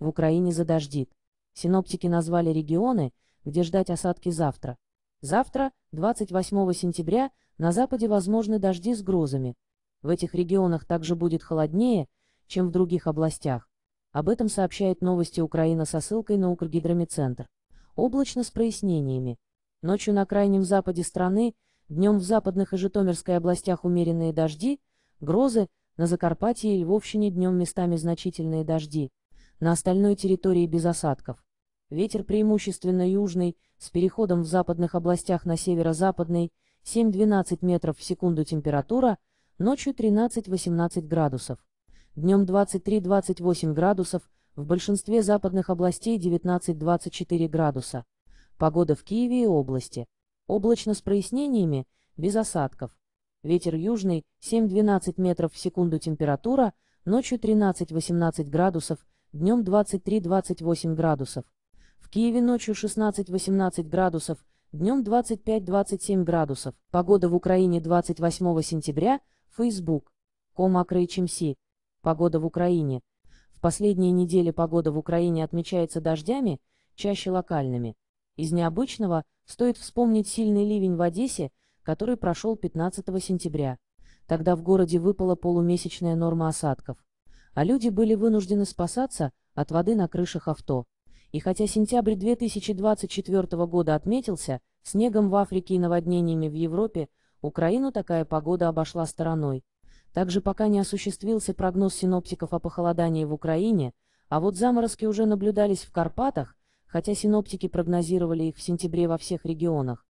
В Украине задождит. Синоптики назвали регионы, где ждать осадки завтра. Завтра, 28 сентября, на западе возможны дожди с грозами. В этих регионах также будет холоднее, чем в других областях. Об этом сообщает новости Украина со ссылкой на Укргидромедцентр. Облачно с прояснениями. Ночью на крайнем западе страны, днем в западных и Житомирской областях умеренные дожди, грозы, на Закарпатье и Львовщине днем местами значительные дожди. На остальной территории без осадков. Ветер преимущественно южный, с переходом в западных областях на северо-западный, 7-12 метров в секунду температура, ночью 13-18 градусов. Днем 23-28 градусов, в большинстве западных областей 19-24 градуса. Погода в Киеве и области. Облачно с прояснениями, без осадков. Ветер южный, 7-12 метров в секунду температура, ночью 13-18 градусов, днем 23-28 градусов. В Киеве ночью 16-18 градусов, днем 25-27 градусов. Погода в Украине 28 сентября, Facebook, com.akrh.mc. Погода в Украине. В последние недели погода в Украине отмечается дождями, чаще локальными. Из необычного стоит вспомнить сильный ливень в Одессе, который прошел 15 сентября. Тогда в городе выпала полумесячная норма осадков а люди были вынуждены спасаться от воды на крышах авто. И хотя сентябрь 2024 года отметился снегом в Африке и наводнениями в Европе, Украину такая погода обошла стороной. Также пока не осуществился прогноз синоптиков о похолодании в Украине, а вот заморозки уже наблюдались в Карпатах, хотя синоптики прогнозировали их в сентябре во всех регионах.